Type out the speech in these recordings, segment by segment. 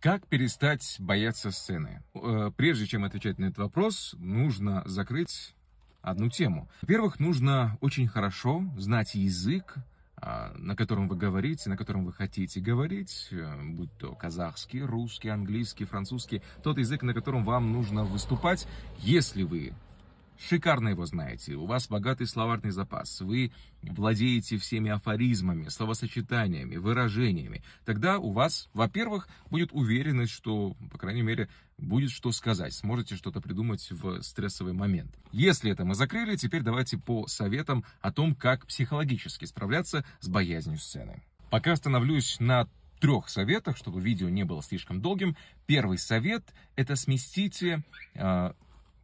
Как перестать бояться сцены? Э, прежде чем отвечать на этот вопрос, нужно закрыть одну тему. Во-первых, нужно очень хорошо знать язык, а, на котором вы говорите, на котором вы хотите говорить, э, будь то казахский, русский, английский, французский, тот язык, на котором вам нужно выступать. Если вы шикарно его знаете, у вас богатый словарный запас, вы владеете всеми афоризмами, словосочетаниями, выражениями, тогда у вас, во-первых, будет уверенность, что, по крайней мере, будет что сказать, сможете что-то придумать в стрессовый момент. Если это мы закрыли, теперь давайте по советам о том, как психологически справляться с боязнью сцены. Пока остановлюсь на трех советах, чтобы видео не было слишком долгим. Первый совет – это сместите э,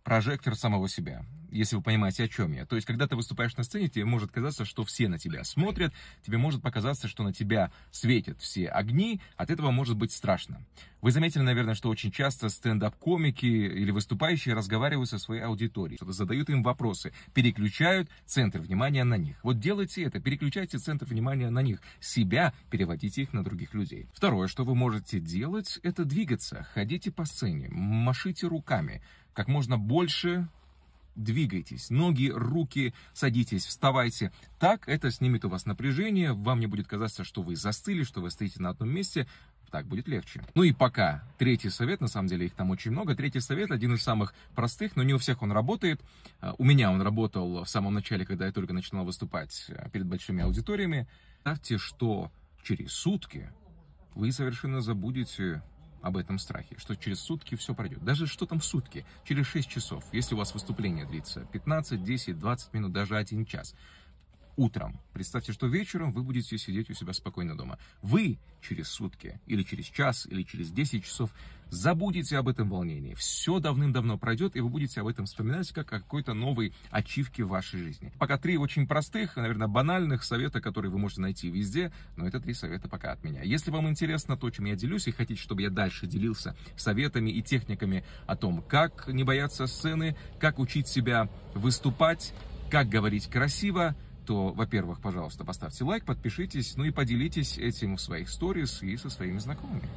прожектор самого себя если вы понимаете, о чем я. То есть, когда ты выступаешь на сцене, тебе может казаться, что все на тебя смотрят, тебе может показаться, что на тебя светят все огни, от этого может быть страшно. Вы заметили, наверное, что очень часто стендап-комики или выступающие разговаривают со своей аудиторией, задают им вопросы, переключают центр внимания на них. Вот делайте это, переключайте центр внимания на них, себя переводите их на других людей. Второе, что вы можете делать, это двигаться, ходите по сцене, машите руками, как можно больше двигайтесь, ноги, руки, садитесь, вставайте. Так это снимет у вас напряжение, вам не будет казаться, что вы застыли, что вы стоите на одном месте, так будет легче. Ну и пока. Третий совет, на самом деле их там очень много. Третий совет один из самых простых, но не у всех он работает. А, у меня он работал в самом начале, когда я только начинал выступать а, перед большими аудиториями. Ставьте, что через сутки вы совершенно забудете об этом страхе, что через сутки все пройдет. Даже что там сутки, через 6 часов, если у вас выступление длится 15, 10, 20 минут, даже 1 час – утром. Представьте, что вечером вы будете сидеть у себя спокойно дома. Вы через сутки, или через час, или через 10 часов забудете об этом волнении. Все давным-давно пройдет, и вы будете об этом вспоминать как о какой-то новой ачивке в вашей жизни. Пока три очень простых, наверное, банальных совета, которые вы можете найти везде, но это три совета пока от меня. Если вам интересно то, чем я делюсь, и хотите, чтобы я дальше делился советами и техниками о том, как не бояться сцены, как учить себя выступать, как говорить красиво, то, во-первых, пожалуйста, поставьте лайк, подпишитесь, ну и поделитесь этим в своих сторис и со своими знакомыми.